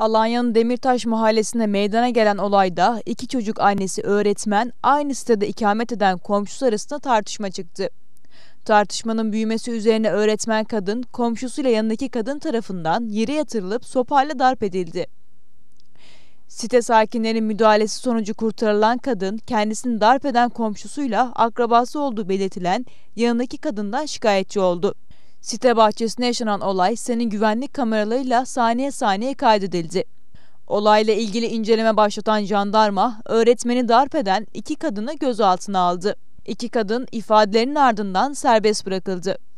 Alanya'nın Demirtaş mahallesinde meydana gelen olayda iki çocuk annesi öğretmen aynı sitede ikamet eden komşusu arasında tartışma çıktı. Tartışmanın büyümesi üzerine öğretmen kadın komşusuyla yanındaki kadın tarafından yere yatırılıp sopayla darp edildi. Site sakinlerinin müdahalesi sonucu kurtarılan kadın kendisini darp eden komşusuyla akrabası olduğu belirtilen yanındaki kadından şikayetçi oldu. Site bahçesinde yaşanan olay senin güvenlik kameralarıyla saniye saniye kaydedildi. Olayla ilgili inceleme başlatan jandarma, öğretmeni darp eden iki kadını gözaltına aldı. İki kadın ifadelerinin ardından serbest bırakıldı.